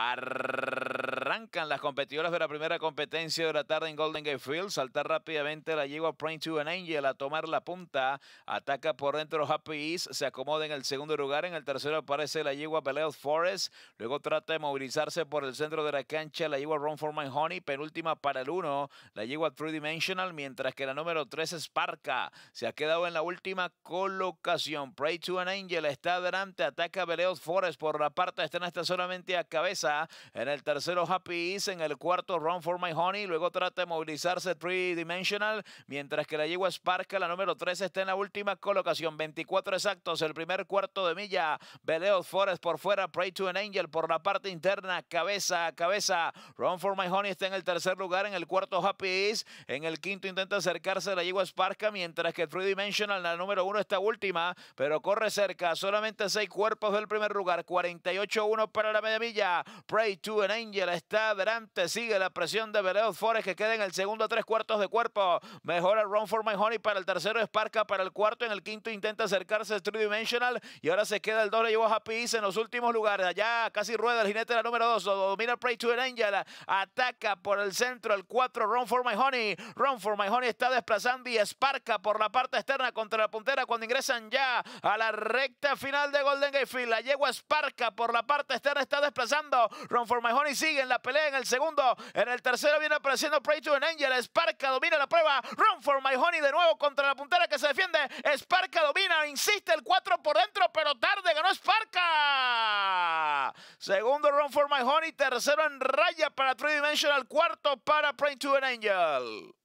Arrrrr Arrancan las competidoras de la primera competencia de la tarde en Golden Gate Field. salta rápidamente la yegua Pray to an Angel a tomar la punta. Ataca por dentro Happy East. Se acomoda en el segundo lugar. En el tercero aparece la yegua Belel Forest. Luego trata de movilizarse por el centro de la cancha la yegua Run for My Honey. Penúltima para el uno La yegua Three Dimensional. Mientras que la número 3 Sparka. Se ha quedado en la última colocación. Pray to an Angel está adelante. Ataca Belel Forest por la parte. Están está solamente a cabeza. En el tercero Happy en el cuarto Run for My Honey. Luego trata de movilizarse Three Dimensional. Mientras que la yegua Sparka, la número 3, está en la última colocación. 24 exactos. El primer cuarto de milla. Beleo Forest por fuera. Pray to an Angel por la parte interna. Cabeza a cabeza. Run for My Honey está en el tercer lugar. En el cuarto Happy Ease. En el quinto intenta acercarse la yegua Sparka. Mientras que Three Dimensional, la número 1, está última. Pero corre cerca. Solamente seis cuerpos del primer lugar. 48-1 para la media milla. Pray to an Angel está adelante, sigue la presión de Vereos Forest que queda en el segundo a tres cuartos de cuerpo. Mejora Run for My Honey para el tercero, esparca para el cuarto. En el quinto intenta acercarse a Three Dimensional y ahora se queda el doble. Llevó Happy Ease en los últimos lugares. Allá casi rueda el jinete de la número dos. Domina Pray to an Angel. Ataca por el centro el cuatro, Ron for My Honey. Run for My Honey está desplazando y esparca por la parte externa contra la puntera cuando ingresan ya a la recta final de Golden Gate Field. La yegua Sparka por la parte externa está desplazando. Run for My Honey sigue en la la pelea en el segundo. En el tercero viene apareciendo Pray to an Angel. Sparka domina la prueba. Run for my honey de nuevo contra la puntera que se defiende. Sparka domina. Insiste el 4 por dentro, pero tarde ganó Sparka. Segundo Run for my honey. Tercero en raya para Three Dimensional. Cuarto para Pray to an Angel.